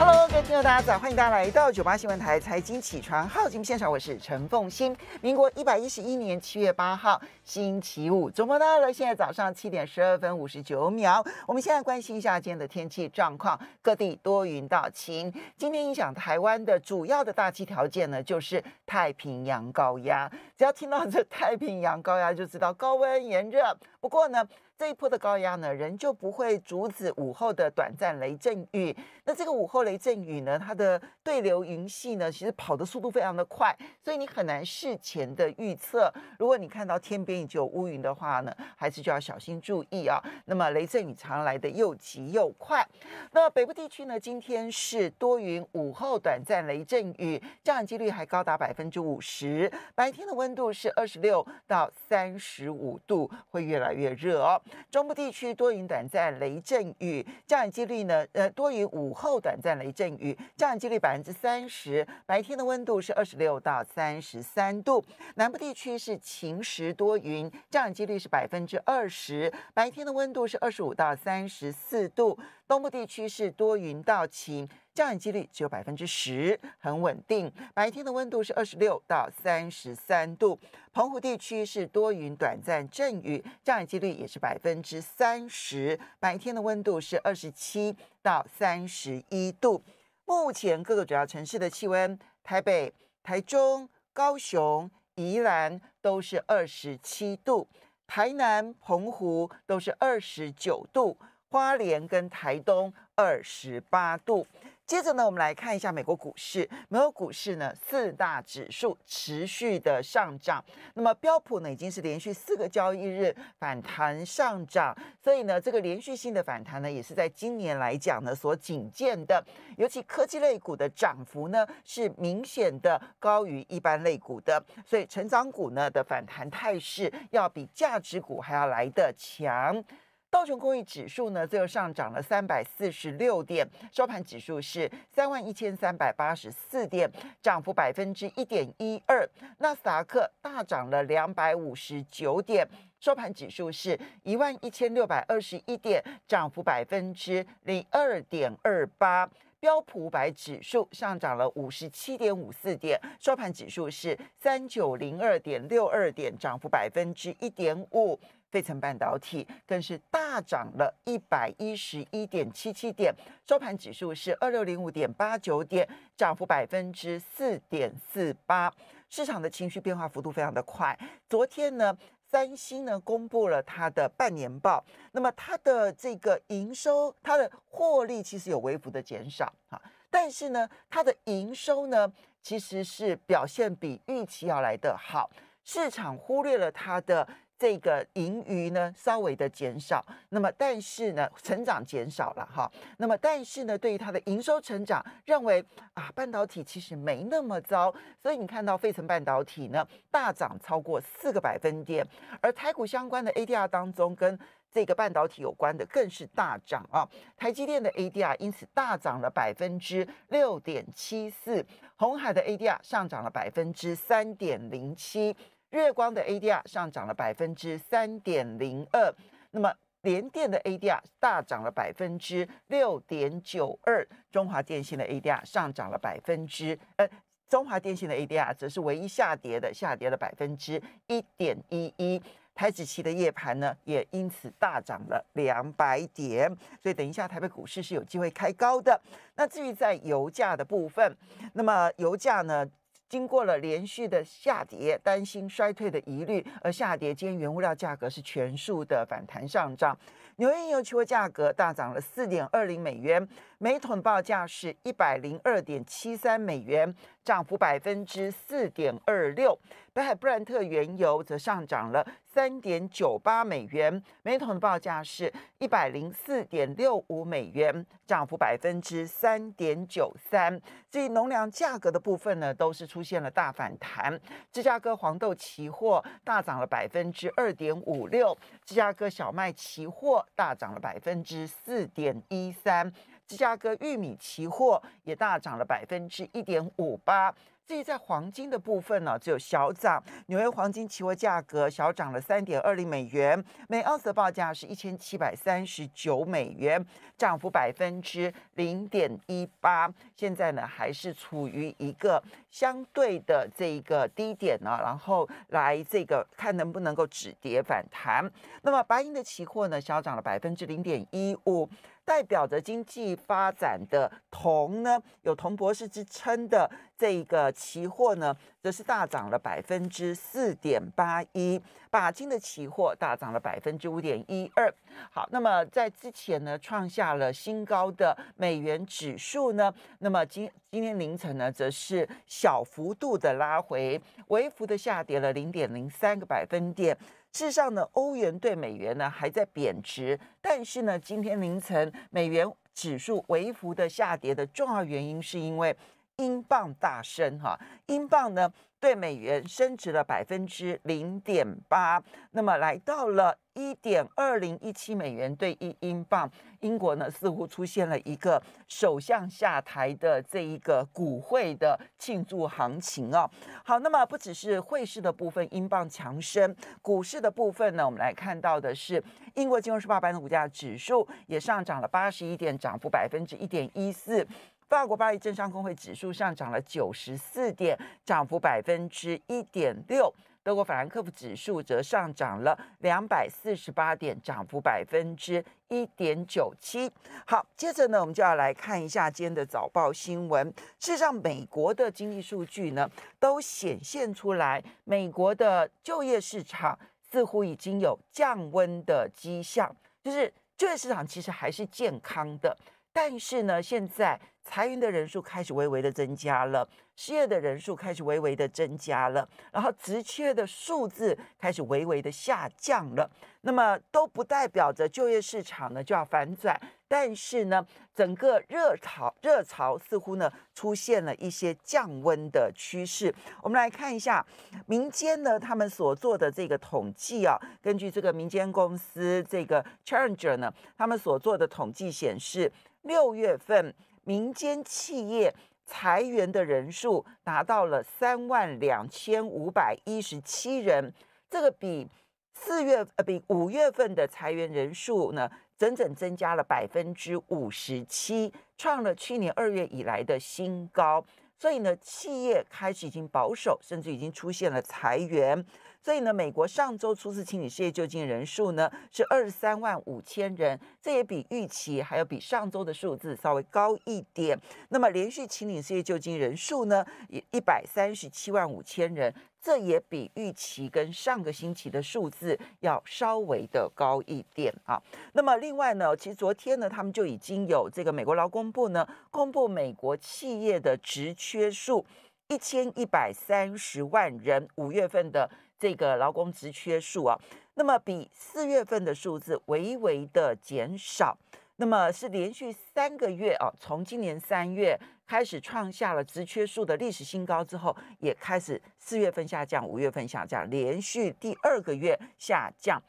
Hello，各位听众大家早，欢迎大家来到九八新闻台财经起床号节目现场，我是陈凤欣。民国一百一十一年七月八号，星期五，周末到了现在早上七点十二分五十九秒？我们现在关心一下今天的天气状况，各地多云到晴。今天影响台湾的主要的大气条件呢，就是太平洋高压。只要听到这太平洋高压，就知道高温炎热。不过呢，这一波的高压呢，人就不会阻止午后的短暂雷阵雨。那这个午后雷阵雨呢，它的对流云系呢，其实跑的速度非常的快，所以你很难事前的预测。如果你看到天边已经有乌云的话呢，还是就要小心注意啊。那么雷阵雨常来的又急又快。那北部地区呢，今天是多云，午后短暂雷阵雨，降雨几率还高达百分之五十。白天的温度是二十六到三十五度，会越来越热哦。中部地区多云短暂雷阵雨，降雨几率呢？呃，多云午后短暂雷阵雨，降雨几率百分之三十。白天的温度是二十六到三十三度。南部地区是晴时多云，降雨几率是百分之二十，白天的温度是二十五到三十四度。东部地区是多云到晴。降雨几率只有百分之十，很稳定。白天的温度是二十六到三十三度。澎湖地区是多云，短暂阵雨，降雨几率也是百分之三十。白天的温度是二十七到三十一度。目前各个主要城市的气温：台北、台中、高雄、宜兰都是二十七度，台南、澎湖都是二十九度，花莲跟台东二十八度。接着呢，我们来看一下美国股市。美国股市呢，四大指数持续的上涨。那么标普呢，已经是连续四个交易日反弹上涨，所以呢，这个连续性的反弹呢，也是在今年来讲呢所仅见的。尤其科技类股的涨幅呢，是明显的高于一般类股的，所以成长股呢的反弹态势要比价值股还要来得强。道琼工业指数呢，最后上涨了三百四十六点，收盘指数是三万一千三百八十四点，涨幅百分之一点一二。纳斯达克大涨了两百五十九点，收盘指数是一万一千六百二十一点，涨幅百分之零二点二八。标普五百指数上涨了五十七点五四点，收盘指数是三九零二点六二点，涨幅百分之一点五。费城半导体更是大涨了一百一十一点七七点，收盘指数是二六零五点八九点，涨幅百分之四点四八。市场的情绪变化幅度非常的快。昨天呢，三星呢公布了他的半年报，那么它的这个营收、它的获利其实有微幅的减少啊，但是呢，它的营收呢其实是表现比预期要来的好，市场忽略了它的。这个盈余呢稍微的减少，那么但是呢成长减少了哈，那么但是呢对于它的营收成长，认为啊半导体其实没那么糟，所以你看到费城半导体呢大涨超过四个百分点，而台股相关的 ADR 当中跟这个半导体有关的更是大涨啊，台积电的 ADR 因此大涨了百分之六点七四，红海的 ADR 上涨了百分之三点零七。月光的 ADR 上涨了百分之三点零二，那么联电的 ADR 大涨了百分之六点九二，中华电信的 ADR 上涨了百分之呃，中华电信的 ADR 则是唯一下跌的，下跌了百分之一点一一。台指期的夜盘呢，也因此大涨了两百点，所以等一下台北股市是有机会开高的。那至于在油价的部分，那么油价呢？经过了连续的下跌，担心衰退的疑虑而下跌。今天原物料价格是全数的反弹上涨，纽约原油期货价格大涨了四点二零美元，每桶报价是一百零二点七三美元。涨幅百分之四点二六，北海布兰特原油则上涨了三点九八美元，每桶的报价是一百零四点六五美元，涨幅百分之三点九三。至于农粮价格的部分呢，都是出现了大反弹。芝加哥黄豆期货大涨了百分之二点五六，芝加哥小麦期货大涨了百分之四点一三。芝加哥玉米期货也大涨了百分之一点五八。至于在黄金的部分呢，只有小涨。纽约黄金期货价格小涨了三点二零美元，每盎司的报价是一千七百三十九美元，涨幅百分之。零点一八，现在呢还是处于一个相对的这一个低点呢，然后来这个看能不能够止跌反弹。那么白银的期货呢，小涨了百分之零点一五，代表着经济发展的铜呢，有铜博士之称的这一个期货呢。则是大涨了百分之四点八一，钯金的期货大涨了百分之五点一二。好，那么在之前呢，创下了新高的美元指数呢，那么今今天凌晨呢，则是小幅度的拉回，微幅的下跌了零点零三个百分点。事实上呢，欧元对美元呢还在贬值，但是呢，今天凌晨美元指数微幅的下跌的重要原因是因为。英镑大升哈，英镑呢对美元升值了百分之零点八，那么来到了一点二零一七美元兑一英镑。英国呢似乎出现了一个首相下台的这一个股会的庆祝行情啊。好，那么不只是汇市的部分，英镑强升，股市的部分呢，我们来看到的是英国金融时报白的股价指数也上涨了八十一点，涨幅百分之一点一四。法国巴黎政商工会指数上涨了九十四点，涨幅百分之一点六。德国法兰克福指数则上涨了两百四十八点，涨幅百分之一点九七。好，接着呢，我们就要来看一下今天的早报新闻。事实上，美国的经济数据呢，都显现出来，美国的就业市场似乎已经有降温的迹象，就是就业市场其实还是健康的，但是呢，现在。裁员的人数开始微微的增加了，失业的人数开始微微的增加了，然后职缺的数字开始微微的下降了。那么都不代表着就业市场呢就要反转，但是呢，整个热潮热潮似乎呢出现了一些降温的趋势。我们来看一下民间呢他们所做的这个统计啊，根据这个民间公司这个 Challenger 呢他们所做的统计显示，六月份。民间企业裁员的人数达到了三万两千五百一十七人，这个比四月呃比五月份的裁员人数呢，整整增加了百分之五十七，创了去年二月以来的新高。所以呢，企业开始已经保守，甚至已经出现了裁员。所以呢，美国上周初次清理失业救济人数呢是二十三万五千人，这也比预期还有比上周的数字稍微高一点。那么连续清理失业救济人数呢，也一百三十七万五千人，这也比预期跟上个星期的数字要稍微的高一点啊。那么另外呢，其实昨天呢，他们就已经有这个美国劳工部呢公布美国企业的职缺数一千一百三十万人，五月份的。这个劳工职缺数啊，那么比四月份的数字微微的减少，那么是连续三个月啊，从今年三月开始创下了职缺数的历史新高之后，也开始四月份下降，五月份下降，连续第二个月下降。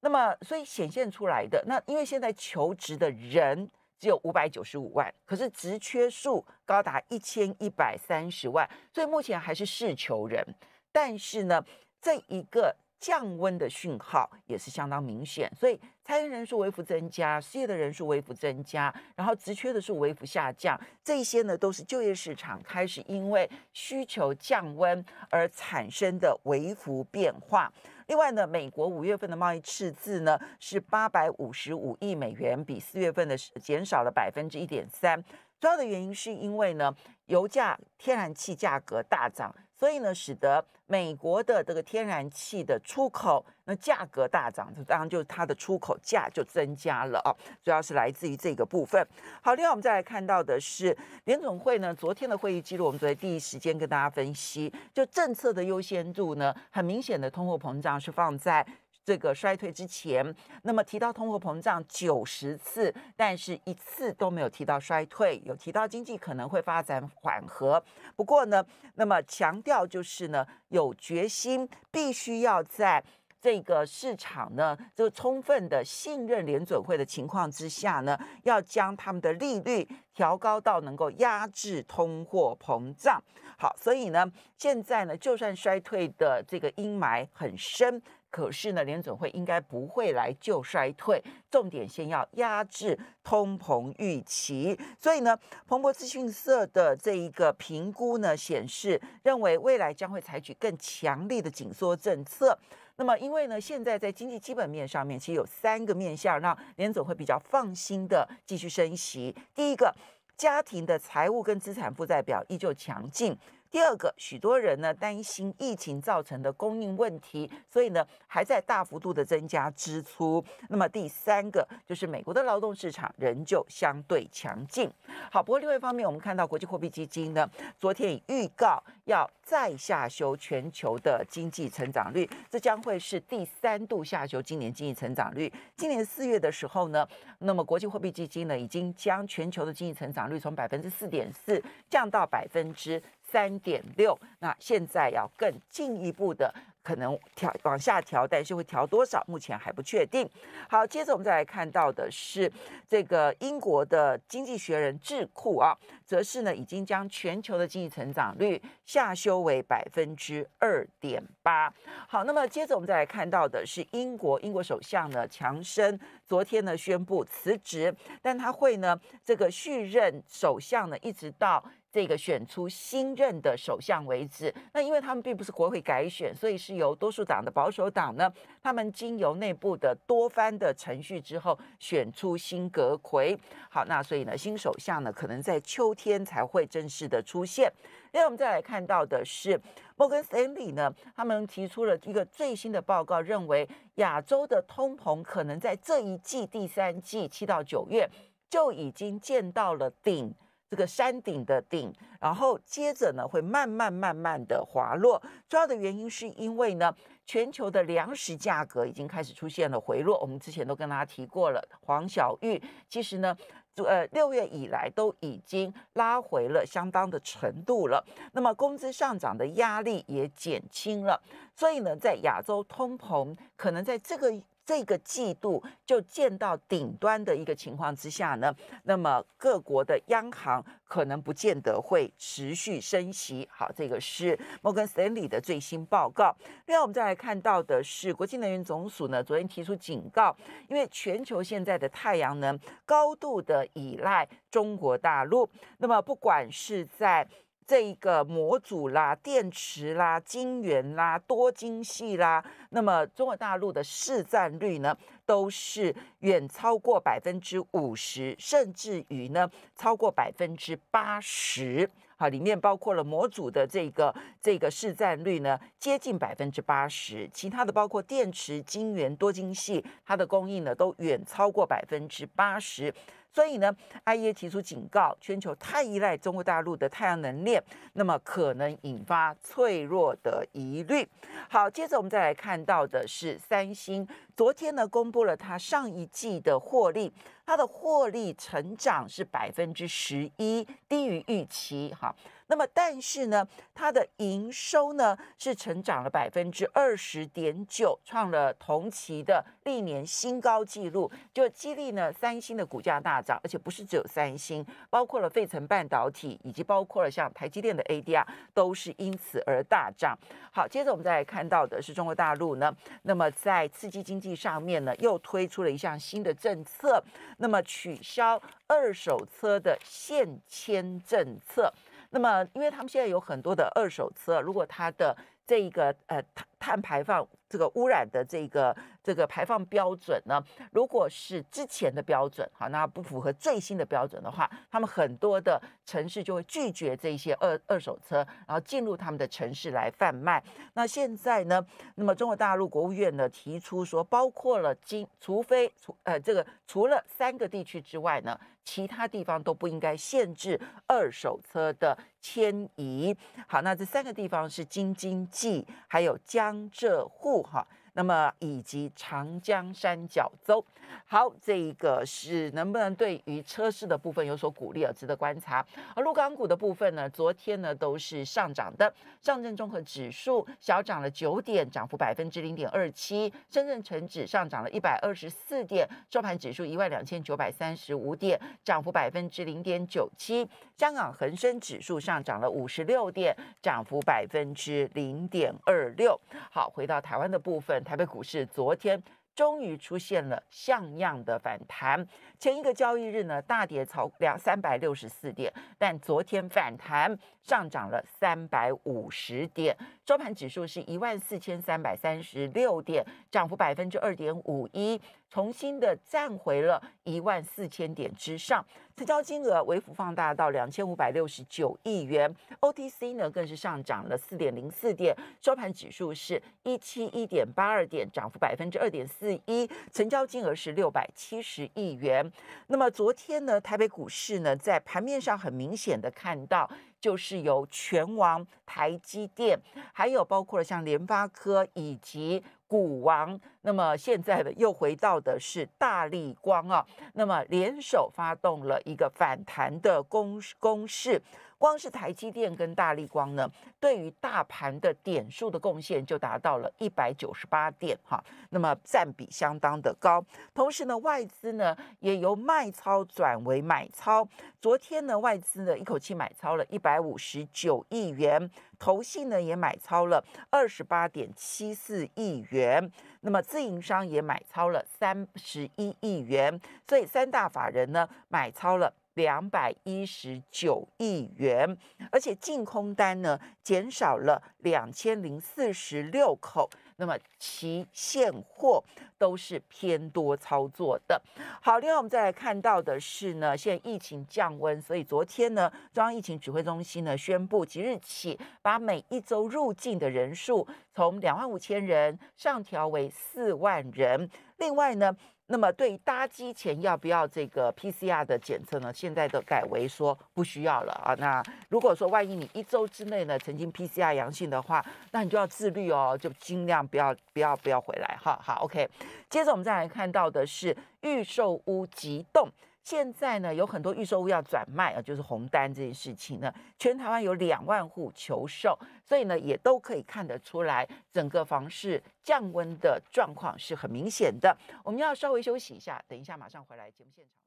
那么，所以显现出来的那，因为现在求职的人只有五百九十五万，可是职缺数高达一千一百三十万，所以目前还是试求人，但是呢。这一个降温的讯号也是相当明显，所以裁员人数微幅增加，失业的人数微幅增加，然后职缺的数微幅下降，这些呢都是就业市场开始因为需求降温而产生的微幅变化。另外呢，美国五月份的贸易赤字呢是八百五十五亿美元，比四月份的减少了百分之一点三，主要的原因是因为呢油价、天然气价格大涨。所以呢，使得美国的这个天然气的出口那价格大涨，就当然就是它的出口价就增加了啊，主要是来自于这个部分。好，另外我们再来看到的是联总会呢昨天的会议记录，我们昨天第一时间跟大家分析，就政策的优先度呢，很明显的通货膨胀是放在。这个衰退之前，那么提到通货膨胀九十次，但是一次都没有提到衰退，有提到经济可能会发展缓和。不过呢，那么强调就是呢，有决心必须要在这个市场呢，这个充分的信任联准会的情况之下呢，要将他们的利率调高到能够压制通货膨胀。好，所以呢，现在呢，就算衰退的这个阴霾很深。可是呢，联准会应该不会来救衰退，重点先要压制通膨预期。所以呢，彭博资讯社的这一个评估呢，显示认为未来将会采取更强力的紧缩政策。那么，因为呢，现在在经济基本面上面，其实有三个面向，让联总会比较放心的继续升息。第一个，家庭的财务跟资产负债表依旧强劲。第二个，许多人呢担心疫情造成的供应问题，所以呢还在大幅度的增加支出。那么第三个就是美国的劳动市场仍旧相对强劲。好，不过另外一方面，我们看到国际货币基金呢昨天已预告要再下修全球的经济成长率，这将会是第三度下修今年经济成长率。今年四月的时候呢，那么国际货币基金呢已经将全球的经济成长率从百分之四点四降到百分之。三点六，那现在要更进一步的。可能调往下调，但是会调多少，目前还不确定。好，接着我们再来看到的是这个英国的《经济学人》智库啊，则是呢已经将全球的经济成长率下修为百分之二点八。好，那么接着我们再来看到的是英国英国首相呢，强生昨天呢宣布辞职，但他会呢这个续任首相呢，一直到这个选出新任的首相为止。那因为他们并不是国会改选，所以是。由多数党的保守党呢，他们经由内部的多番的程序之后，选出新阁魁。好，那所以呢，新首相呢，可能在秋天才会正式的出现。另外，我们再来看到的是，摩根斯丹利呢，他们提出了一个最新的报告，认为亚洲的通膨可能在这一季第三季七到九月就已经见到了顶。这个山顶的顶，然后接着呢会慢慢慢慢的滑落。重要的原因是因为呢，全球的粮食价格已经开始出现了回落。我们之前都跟大家提过了，黄小玉其实呢，呃六月以来都已经拉回了相当的程度了。那么工资上涨的压力也减轻了，所以呢，在亚洲通膨可能在这个。这个季度就见到顶端的一个情况之下呢，那么各国的央行可能不见得会持续升息。好，这个是摩根斯坦利的最新报告。另外，我们再来看到的是国际能源总署呢，昨天提出警告，因为全球现在的太阳能高度的依赖中国大陆，那么不管是在。这个模组啦、电池啦、晶圆啦、多晶系啦，那么中国大陆的市占率呢，都是远超过百分之五十，甚至于呢超过百分之八十。好，里面包括了模组的这个这个市占率呢，接近百分之八十，其他的包括电池、晶圆、多晶系，它的供应呢都远超过百分之八十。所以呢，IEA 提出警告，全球太依赖中国大陆的太阳能链，那么可能引发脆弱的疑虑。好，接着我们再来看到的是三星，昨天呢，公布了它上一季的获利，它的获利成长是百分之十一，低于预期。哈。那么，但是呢，它的营收呢是成长了百分之二十点九，创了同期的历年新高纪录，就激励呢三星的股价大涨，而且不是只有三星，包括了费城半导体，以及包括了像台积电的 ADR，都是因此而大涨。好，接着我们再来看到的是中国大陆呢，那么在刺激经济上面呢，又推出了一项新的政策，那么取消二手车的限迁政策。那么，因为他们现在有很多的二手车，如果它的这一个呃碳碳排放这个污染的这个这个排放标准呢，如果是之前的标准，好，那不符合最新的标准的话，他们很多的城市就会拒绝这些二二手车，然后进入他们的城市来贩卖。那现在呢，那么中国大陆国务院呢提出说，包括了今，除非除呃这个除了三个地区之外呢。其他地方都不应该限制二手车的迁移。好，那这三个地方是京津冀，还有江浙沪，哈。那么以及长江三角洲，好，这一个是能不能对于车市的部分有所鼓励而值得观察。而陆港股的部分呢，昨天呢都是上涨的。上证综合指数小涨了九点，涨幅百分之零点二七；深圳成指上涨了一百二十四点，收盘指数一万两千九百三十五点，涨幅百分之零点九七。香港恒生指数上涨了五十六点，涨幅百分之零点二六。好，回到台湾的部分。台北股市昨天终于出现了像样的反弹。前一个交易日呢，大跌超两三百六十四点，但昨天反弹上涨了三百五十点，收盘指数是一万四千三百三十六点，涨幅百分之二点五一，重新的站回了一万四千点之上。成交金额微幅放大到两千五百六十九亿元，OTC 呢更是上涨了四点零四点，收盘指数是一七一点八二点，涨幅百分之二点四一，成交金额是六百七十亿元。那么昨天呢，台北股市呢在盘面上很明显的看到，就是由全网、台积电，还有包括了像联发科以及。股王，那么现在呢，又回到的是大力光啊，那么联手发动了一个反弹的攻攻势。光是台积电跟大力光呢，对于大盘的点数的贡献就达到了一百九十八点哈，那么占比相当的高。同时呢，外资呢也由卖超转为买超。昨天呢，外资呢一口气买超了一百五十九亿元，投信呢也买超了二十八点七四亿元，那么自营商也买超了三十一亿元，所以三大法人呢买超了。两百一十九亿元，而且净空单呢减少了两千零四十六口，那么其现货都是偏多操作的。好，另外我们再来看到的是呢，现在疫情降温，所以昨天呢，中央疫情指挥中心呢宣布，即日起把每一周入境的人数从两万五千人上调为四万人。另外呢。那么，对搭机前要不要这个 PCR 的检测呢？现在都改为说不需要了啊。那如果说万一你一周之内呢曾经 PCR 阳性的话，那你就要自律哦，就尽量不要、不要、不要回来哈。好，OK。接着我们再来看到的是预售屋急动。现在呢，有很多预售屋要转卖啊，就是红单这件事情呢，全台湾有两万户求售，所以呢，也都可以看得出来，整个房市降温的状况是很明显的。我们要稍微休息一下，等一下马上回来节目现场。